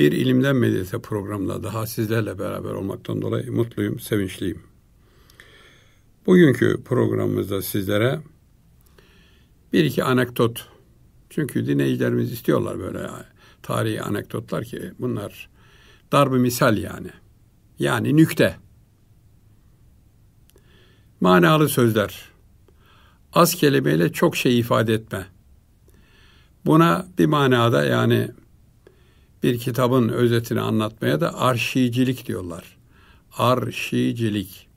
Bir ilimden medite programla daha sizlerle beraber olmaktan dolayı mutluyum, sevinçliyim. Bugünkü programımızda sizlere bir iki anekdot. Çünkü dinleyicilerimiz istiyorlar böyle tarihi anekdotlar ki bunlar darbe misal yani. Yani nükte. Manalı sözler. Az kelimeyle çok şey ifade etme. Buna bir manada yani bir kitabın özetini anlatmaya da arşivcilik diyorlar. Arşivcilik.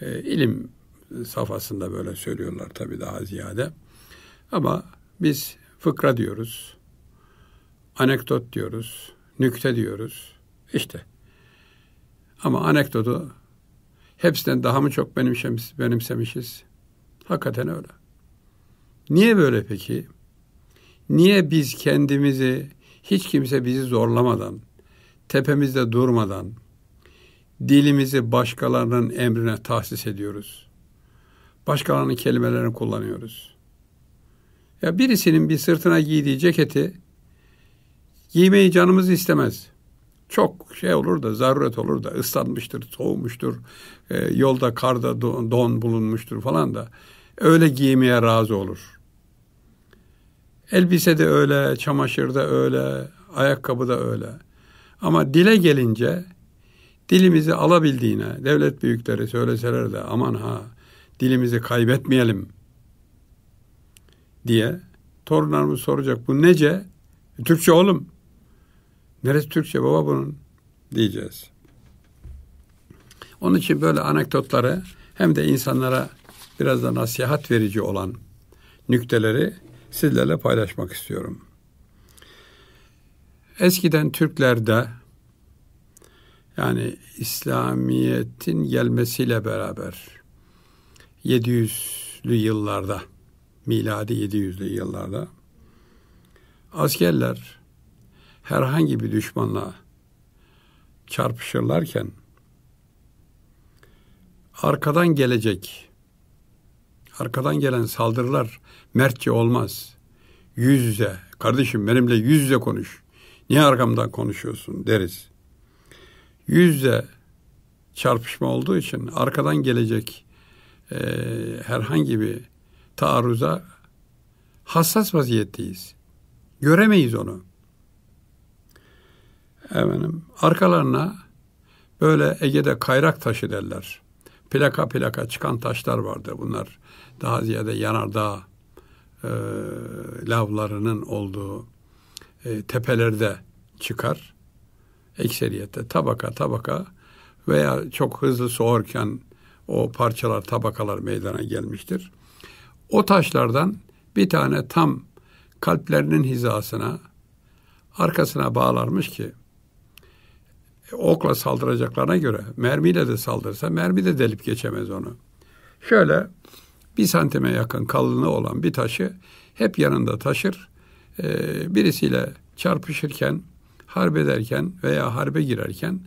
E, ilim safhasında böyle söylüyorlar tabii daha ziyade. Ama biz fıkra diyoruz, anekdot diyoruz, nükte diyoruz. İşte. Ama anekdotu hepsinden daha mı çok benimsemiş, benimsemişiz? Hakikaten öyle. Niye böyle peki? Niye biz kendimizi hiç kimse bizi zorlamadan, tepemizde durmadan, dilimizi başkalarının emrine tahsis ediyoruz. Başkalarının kelimelerini kullanıyoruz. Ya birisinin bir sırtına giydiği ceketi giymeyi canımız istemez. Çok şey olur da, zaruret olur da, ıslanmıştır, soğumuştur, e, yolda karda don, don bulunmuştur falan da öyle giymeye razı olur. Elbise de öyle, çamaşır da öyle, ayakkabı da öyle. Ama dile gelince dilimizi alabildiğine devlet büyükleri söyleseler de aman ha dilimizi kaybetmeyelim diye torunlarımız soracak bu nece? Türkçe oğlum. Neresi Türkçe baba bunun? Diyeceğiz. Onun için böyle anekdotları hem de insanlara biraz da nasihat verici olan nükteleri sizlerle paylaşmak istiyorum. Eskiden Türklerde yani İslamiyet'in gelmesiyle beraber 700'lü yıllarda miladi 700'lü yıllarda askerler herhangi bir düşmanla çarpışırlarken arkadan gelecek arkadan gelen saldırılar mertçe olmaz. Yüz yüze, kardeşim benimle yüz yüze konuş. Niye arkamdan konuşuyorsun deriz. Yüz yüze çarpışma olduğu için arkadan gelecek e, herhangi bir taarruza hassas vaziyetteyiz. Göremeyiz onu. Efendim, arkalarına böyle Ege'de kayrak taşı derler plaka plaka çıkan taşlar vardı. Bunlar daha ziyade yanardağ e, lavlarının olduğu e, tepelerde çıkar. Ekseriyette tabaka tabaka veya çok hızlı soğurken o parçalar tabakalar meydana gelmiştir. O taşlardan bir tane tam kalplerinin hizasına arkasına bağlarmış ki okla saldıracaklarına göre mermiyle de saldırsa mermi de delip geçemez onu. Şöyle bir santime yakın kalınlığı olan bir taşı hep yanında taşır. E, birisiyle çarpışırken, harp ederken veya harbe girerken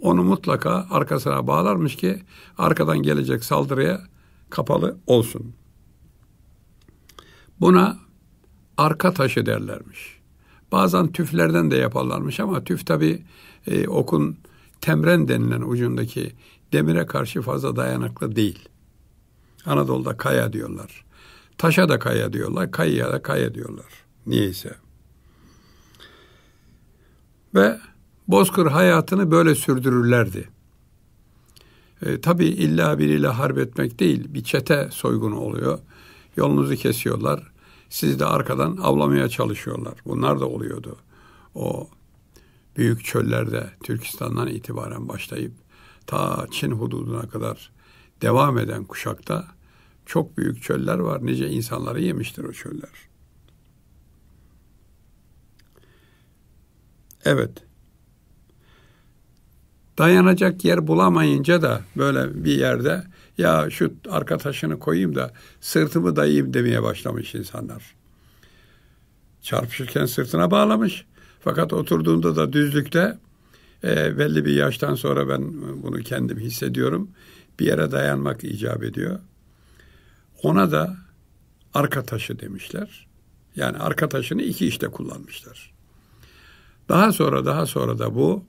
onu mutlaka arkasına bağlarmış ki arkadan gelecek saldırıya kapalı olsun. Buna arka taşı derlermiş. Bazen tüflerden de yaparlarmış ama tüf tabi e, okun temren denilen ucundaki demire karşı fazla dayanıklı değil. Anadolu'da kaya diyorlar. Taşa da kaya diyorlar, kayaya da kaya diyorlar. Niyeyse. Ve Bozkır hayatını böyle sürdürürlerdi. E, tabii illa biriyle harp etmek değil, bir çete soygunu oluyor. Yolunuzu kesiyorlar. Sizi de arkadan avlamaya çalışıyorlar. Bunlar da oluyordu. O büyük çöllerde Türkistan'dan itibaren başlayıp ta Çin hududuna kadar devam eden kuşakta çok büyük çöller var. Nice insanları yemiştir o çöller. Evet. Dayanacak yer bulamayınca da böyle bir yerde ya şu arka taşını koyayım da sırtımı dayayım demeye başlamış insanlar. Çarpışırken sırtına bağlamış. Fakat oturduğunda da düzlükte e, belli bir yaştan sonra ben bunu kendim hissediyorum. Bir yere dayanmak icap ediyor. Ona da arka taşı demişler. Yani arka taşını iki işte kullanmışlar. Daha sonra daha sonra da bu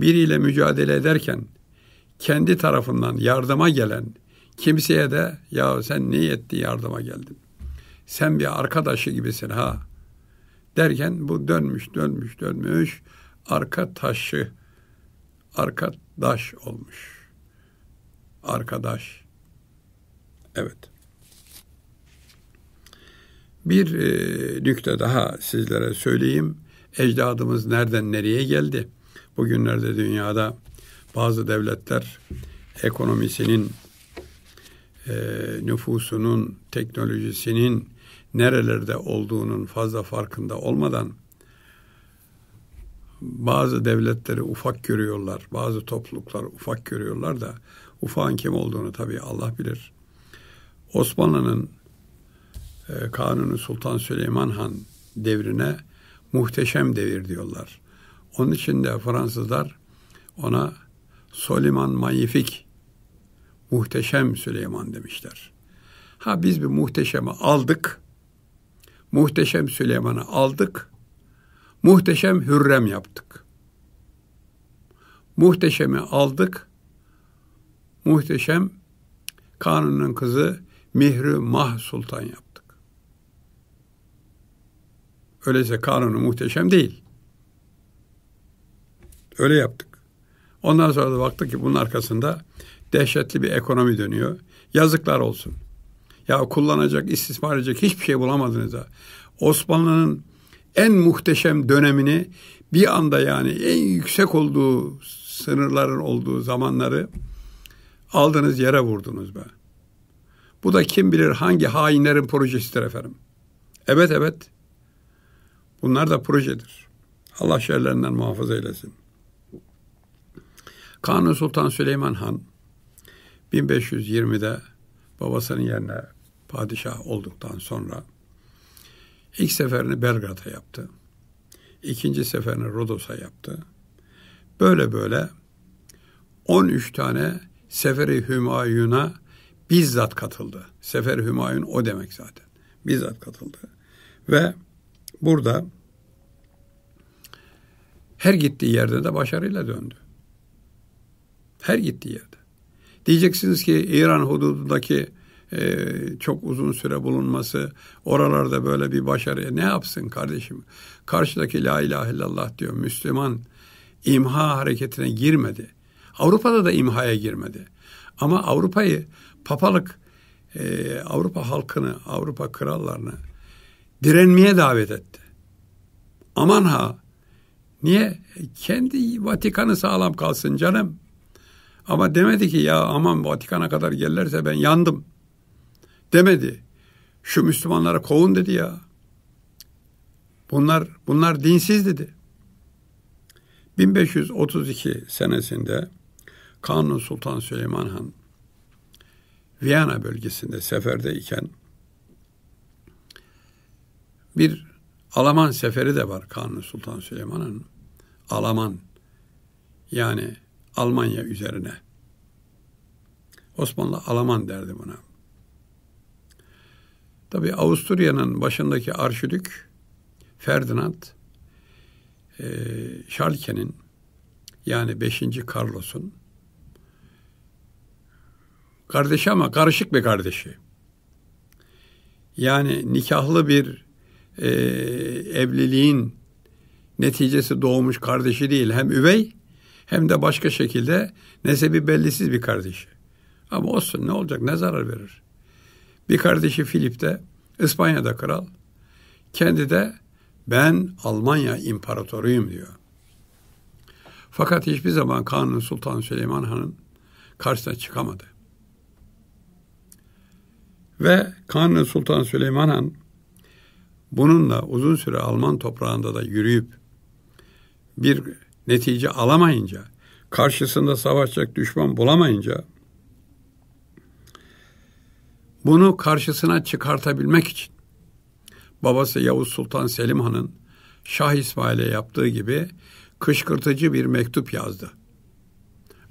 biriyle mücadele ederken kendi tarafından yardıma gelen kimseye de ya sen niye etti yardıma geldin? Sen bir arkadaşı gibisin ha. Derken bu dönmüş dönmüş dönmüş arka taşı arkadaş olmuş. Arkadaş. Evet. Bir e, nükte daha sizlere söyleyeyim. Ecdadımız nereden nereye geldi? Bugünlerde dünyada bazı devletler ekonomisinin, e, nüfusunun, teknolojisinin nerelerde olduğunun fazla farkında olmadan bazı devletleri ufak görüyorlar, bazı topluluklar ufak görüyorlar da ufağın kim olduğunu tabii Allah bilir. Osmanlı'nın e, Kanuni Sultan Süleyman Han devrine muhteşem devir diyorlar. Onun için de Fransızlar ona Soliman Magnific, muhteşem Süleyman demişler. Ha biz bir muhteşemi aldık, muhteşem Süleyman'ı aldık, muhteşem Hürrem yaptık. Muhteşemi aldık, muhteşem Kanun'un kızı Mihrü Mah Sultan yaptık. Öyleyse kanunu muhteşem değil. Öyle yaptık. Ondan sonra da baktık ki bunun arkasında dehşetli bir ekonomi dönüyor. Yazıklar olsun. Ya kullanacak, istismar edecek hiçbir şey bulamadınız da. Osmanlı'nın en muhteşem dönemini bir anda yani en yüksek olduğu sınırların olduğu zamanları aldınız yere vurdunuz be. Bu da kim bilir hangi hainlerin projesidir efendim. Evet evet. Bunlar da projedir. Allah şerlerinden muhafaza eylesin. Kanuni Sultan Süleyman Han 1520'de babasının yerine padişah olduktan sonra ilk seferini Belgrad'a yaptı. İkinci seferini Rodos'a yaptı. Böyle böyle 13 tane Seferi Hümayun'a bizzat katıldı. Sefer Hümayun o demek zaten. Bizzat katıldı. Ve burada her gittiği yerde de başarıyla döndü. Her gittiği yerde. Diyeceksiniz ki İran hududundaki e, çok uzun süre bulunması, oralarda böyle bir başarıya e, ne yapsın kardeşim? Karşıdaki la ilahe illallah diyor Müslüman imha hareketine girmedi. Avrupa'da da imhaya girmedi. Ama Avrupa'yı papalık e, Avrupa halkını, Avrupa krallarını direnmeye davet etti. Aman ha! Niye? Kendi Vatikan'ı sağlam kalsın canım. Ama demedi ki ya aman Vatikan'a kadar gelirlerse ben yandım. Demedi. Şu Müslümanlara kovun dedi ya. Bunlar bunlar dinsiz dedi. 1532 senesinde Kanun Sultan Süleyman Han Viyana bölgesinde seferde iken bir Alaman seferi de var Kanuni Sultan Süleyman'ın. Alaman yani Almanya üzerine. Osmanlı Alaman derdi buna. Tabi Avusturya'nın başındaki Arşidük Ferdinand e, Şalke'nin yani 5. Carlos'un kardeşi ama karışık bir kardeşi. Yani nikahlı bir e, evliliğin neticesi doğmuş kardeşi değil hem üvey hem de başka şekilde nesebi bellisiz bir kardeşi. Ama olsun ne olacak ne zarar verir. Bir kardeşi Filip de İspanya'da kral. Kendi de ben Almanya imparatoruyum diyor. Fakat hiçbir zaman Kanun Sultan Süleyman Han'ın karşısına çıkamadı. Ve Kanun Sultan Süleyman Han bununla uzun süre Alman toprağında da yürüyüp bir netice alamayınca, karşısında savaşacak düşman bulamayınca bunu karşısına çıkartabilmek için babası Yavuz Sultan Selim Han'ın Şah İsmail'e yaptığı gibi kışkırtıcı bir mektup yazdı.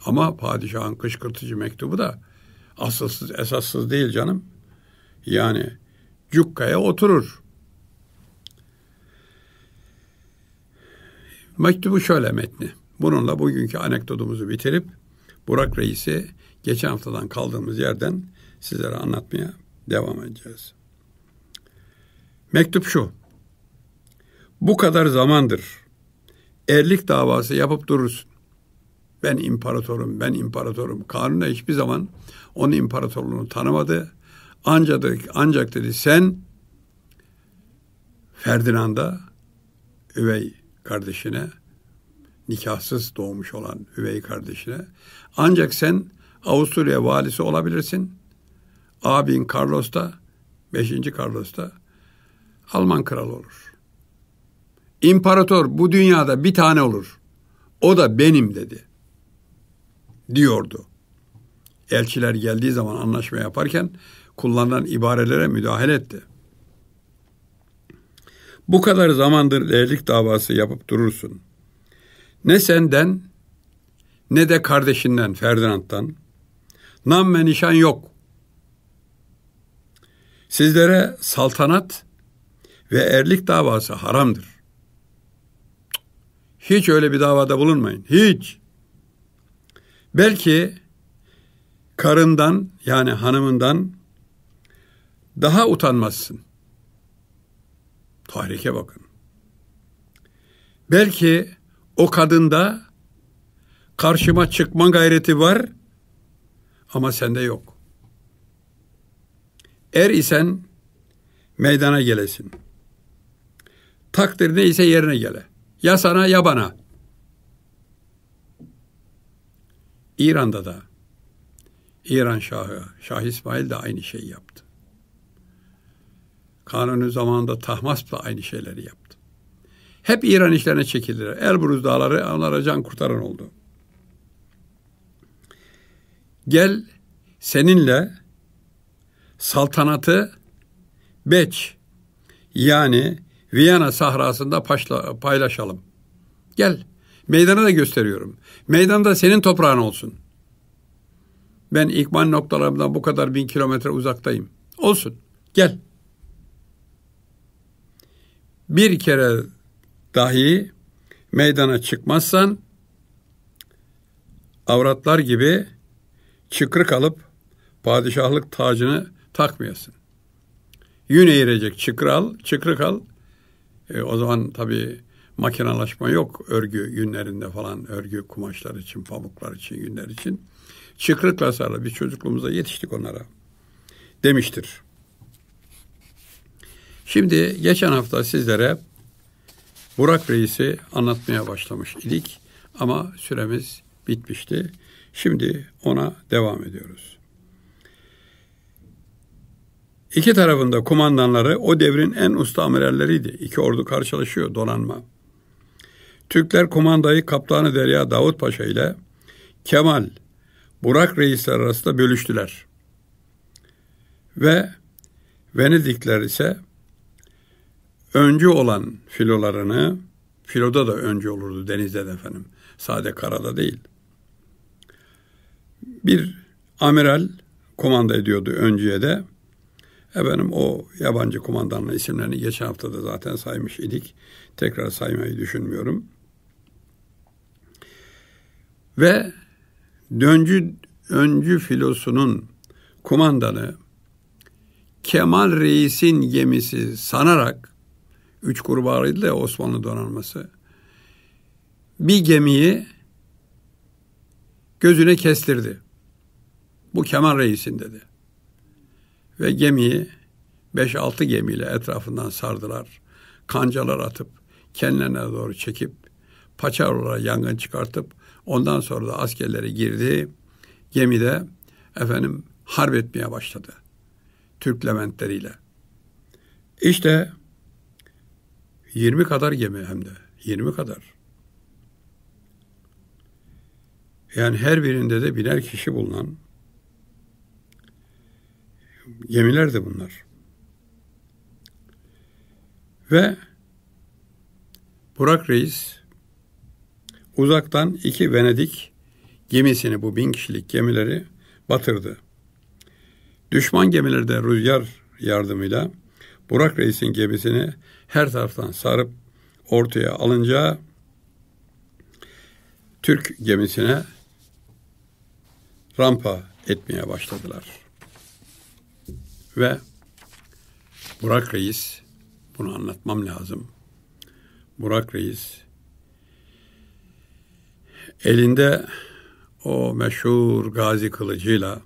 Ama padişahın kışkırtıcı mektubu da asılsız esassız değil canım. Yani cukkaya oturur. Mektubu şöyle metni. Bununla bugünkü anekdotumuzu bitirip Burak Reis'i geçen haftadan kaldığımız yerden sizlere anlatmaya devam edeceğiz. Mektup şu. Bu kadar zamandır erlik davası yapıp durursun. Ben imparatorum, ben imparatorum. Kanun da hiçbir zaman onun imparatorluğunu tanımadı. Ancak, ancak dedi sen Ferdinand'a üvey kardeşine, nikahsız doğmuş olan üvey kardeşine. Ancak sen Avusturya valisi olabilirsin. Abin Carlos da, 5. Carlos da Alman kralı olur. İmparator bu dünyada bir tane olur. O da benim dedi. Diyordu. Elçiler geldiği zaman anlaşma yaparken kullanılan ibarelere müdahale etti.'' Bu kadar zamandır leğlik davası yapıp durursun. Ne senden ne de kardeşinden Ferdinand'dan nam ve nişan yok. Sizlere saltanat ve erlik davası haramdır. Hiç öyle bir davada bulunmayın. Hiç. Belki karından yani hanımından daha utanmazsın. Tahrike bakın. Belki o kadında karşıma çıkma gayreti var ama sende yok. Er isen meydana gelesin. Takdir neyse yerine gele. Ya sana ya bana. İran'da da İran Şahı, Şah İsmail de aynı şeyi yaptı. Kanuni zamanında Tahmasp da aynı şeyleri yaptı. Hep İran işlerine çekildiler. Elburuz dağları onlara can kurtaran oldu. Gel seninle saltanatı Beç yani Viyana sahrasında paşla, paylaşalım. Gel meydana da gösteriyorum. Meydanda senin toprağın olsun. Ben ikman noktalarımdan bu kadar bin kilometre uzaktayım. Olsun gel bir kere dahi meydana çıkmazsan avratlar gibi çıkrık alıp padişahlık tacını takmayasın. Yün eğirecek çıkrık al, çıkrık al. E, o zaman tabii makinalaşma yok örgü yünlerinde falan, örgü kumaşlar için, pamuklar için, yünler için. Çıkrıkla sarılı. bir çocukluğumuza yetiştik onlara demiştir. Şimdi geçen hafta sizlere Burak Reis'i anlatmaya başlamış idik ama süremiz bitmişti. Şimdi ona devam ediyoruz. İki tarafında kumandanları o devrin en usta amiralleriydi. İki ordu karşılaşıyor donanma. Türkler kumandayı Kaptanı Derya Davut Paşa ile Kemal, Burak reisler arasında bölüştüler. Ve Venedikler ise öncü olan filolarını, filoda da öncü olurdu denizde de efendim, sade karada değil. Bir amiral komanda ediyordu öncüye de. Efendim o yabancı komandanın isimlerini geçen hafta da zaten saymış idik. Tekrar saymayı düşünmüyorum. Ve döncü, öncü filosunun kumandanı Kemal Reis'in gemisi sanarak Üç kurbağalıydı ya Osmanlı donanması. Bir gemiyi gözüne kestirdi. Bu Kemal Reis'in dedi. Ve gemiyi 5-6 gemiyle etrafından sardılar. Kancalar atıp kendilerine doğru çekip paçavralara yangın çıkartıp ondan sonra da askerleri girdi. Gemide efendim harp etmeye başladı. Türk Leventleriyle. İşte 20 kadar gemi hem de. 20 kadar. Yani her birinde de biner kişi bulunan gemiler de bunlar. Ve Burak Reis uzaktan iki Venedik gemisini bu bin kişilik gemileri batırdı. Düşman gemilerde rüzgar yardımıyla Burak Reis'in gemisini her taraftan sarıp ortaya alınca Türk gemisine rampa etmeye başladılar. Ve Burak Reis, bunu anlatmam lazım. Burak Reis elinde o meşhur gazi kılıcıyla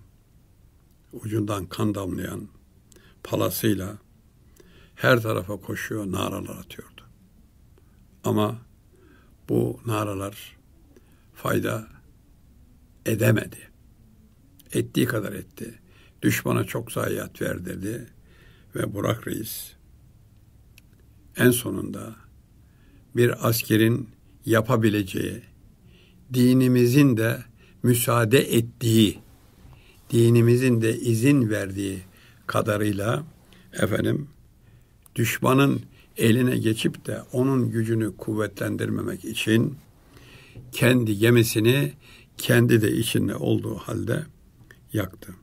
ucundan kan damlayan palasıyla her tarafa koşuyor, naralar atıyordu. Ama bu naralar fayda edemedi. Ettiği kadar etti. Düşmana çok zayiat verdirdi ve Burak Reis en sonunda bir askerin yapabileceği, dinimizin de müsaade ettiği, dinimizin de izin verdiği kadarıyla efendim düşmanın eline geçip de onun gücünü kuvvetlendirmemek için kendi gemisini kendi de içinde olduğu halde yaktı.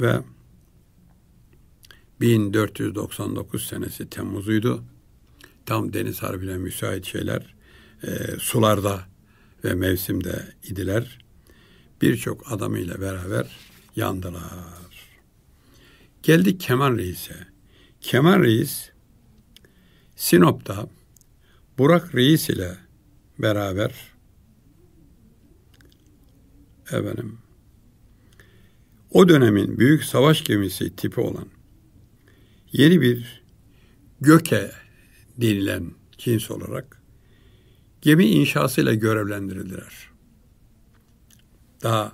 Ve 1499 senesi Temmuz'uydu. Tam deniz harbine müsait şeyler e, sularda ve mevsimde idiler. Birçok adamıyla beraber yandılar. Geldik Kemal Reis'e. Kemal Reis Sinop'ta Burak Reis ile beraber efendim o dönemin büyük savaş gemisi tipi olan yeni bir göke denilen cins olarak gemi inşasıyla görevlendirildiler. Daha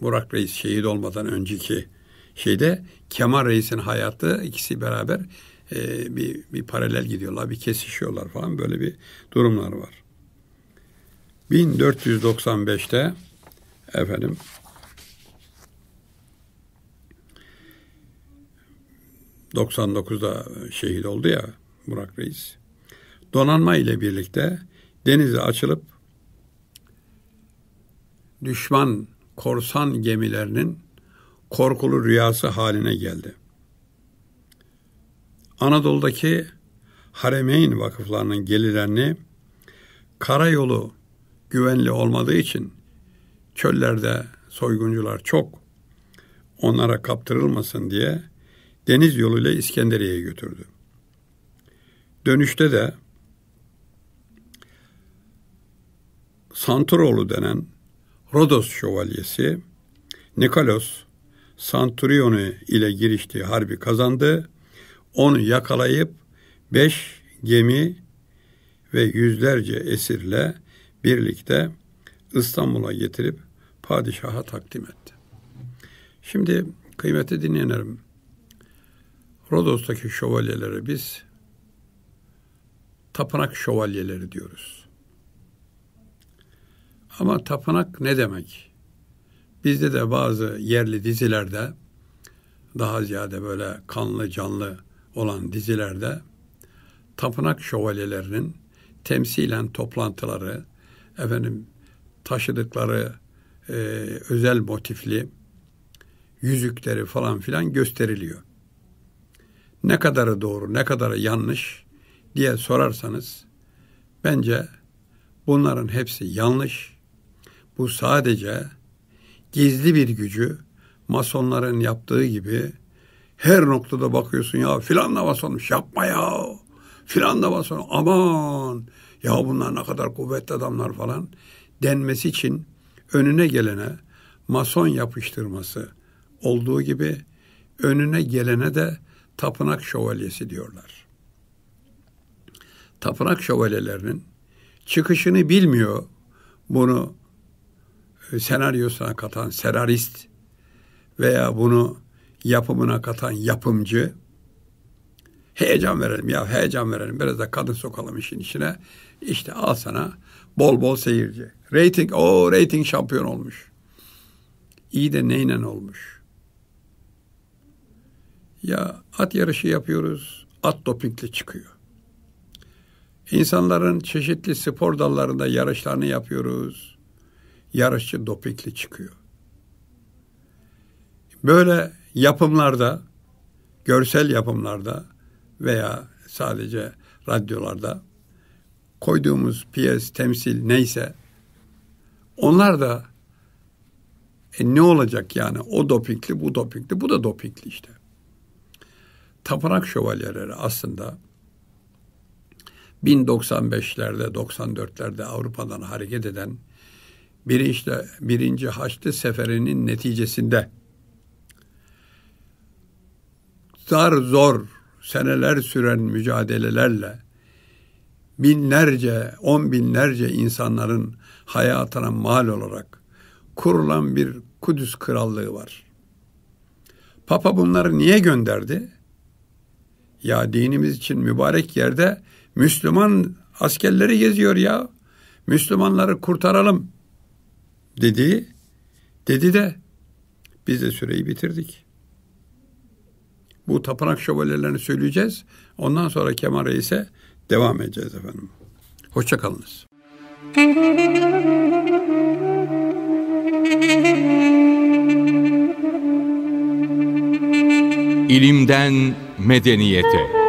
Burak Reis şehit olmadan önceki şeyde Kemal Reis'in hayatı ikisi beraber e, bir, bir paralel gidiyorlar, bir kesişiyorlar falan böyle bir durumlar var. 1495'te efendim ...99'da şehit oldu ya Burak Reis. Donanma ile birlikte denize açılıp düşman korsan gemilerinin korkulu rüyası haline geldi. Anadolu'daki Haremeyn vakıflarının gelirlerini karayolu güvenli olmadığı için çöllerde soyguncular çok onlara kaptırılmasın diye deniz yoluyla İskenderiye'ye götürdü. Dönüşte de Santroğlu denen Rodos şövalyesi Nikolos Santurioni ile giriştiği harbi kazandı. Onu yakalayıp beş gemi ve yüzlerce esirle birlikte İstanbul'a getirip padişaha takdim etti. Şimdi kıymetli dinleyenlerim, Rodos'taki şövalyelere biz tapınak şövalyeleri diyoruz. Ama tapınak ne demek? Bizde de bazı yerli dizilerde daha ziyade böyle kanlı canlı olan dizilerde tapınak şövalyelerinin temsilen toplantıları, efendim taşıdıkları e, özel motifli yüzükleri falan filan gösteriliyor. Ne kadarı doğru, ne kadarı yanlış diye sorarsanız bence bunların hepsi yanlış. Bu sadece gizli bir gücü masonların yaptığı gibi her noktada bakıyorsun ya filan da masonmuş yapma ya filan da mason aman ya bunlar ne kadar kuvvetli adamlar falan denmesi için önüne gelene mason yapıştırması olduğu gibi önüne gelene de tapınak şövalyesi diyorlar. Tapınak şövalyelerinin çıkışını bilmiyor bunu senaryosuna katan senarist veya bunu yapımına katan yapımcı heyecan verelim ya heyecan verelim biraz da kadın sokalım işin içine işte al sana bol bol seyirci rating o rating şampiyon olmuş iyi de neyle olmuş ya at yarışı yapıyoruz at dopingli çıkıyor İnsanların çeşitli spor dallarında yarışlarını yapıyoruz yarışçı dopikli çıkıyor. Böyle yapımlarda, görsel yapımlarda veya sadece radyolarda koyduğumuz piyes, temsil neyse onlar da e ne olacak yani o dopikli bu dopikli bu da dopikli işte. Tapınak şövalyeleri aslında 1095'lerde, 94'lerde Avrupa'dan hareket eden birinci, birinci Haçlı seferinin neticesinde zar zor seneler süren mücadelelerle binlerce, on binlerce insanların hayatına mal olarak kurulan bir Kudüs krallığı var. Papa bunları niye gönderdi? Ya dinimiz için mübarek yerde Müslüman askerleri geziyor ya. Müslümanları kurtaralım dedi. Dedi de biz de süreyi bitirdik. Bu tapınak şövalyelerini söyleyeceğiz. Ondan sonra Kemal Reis'e devam edeceğiz efendim. Hoşçakalınız. İlimden medeniyete.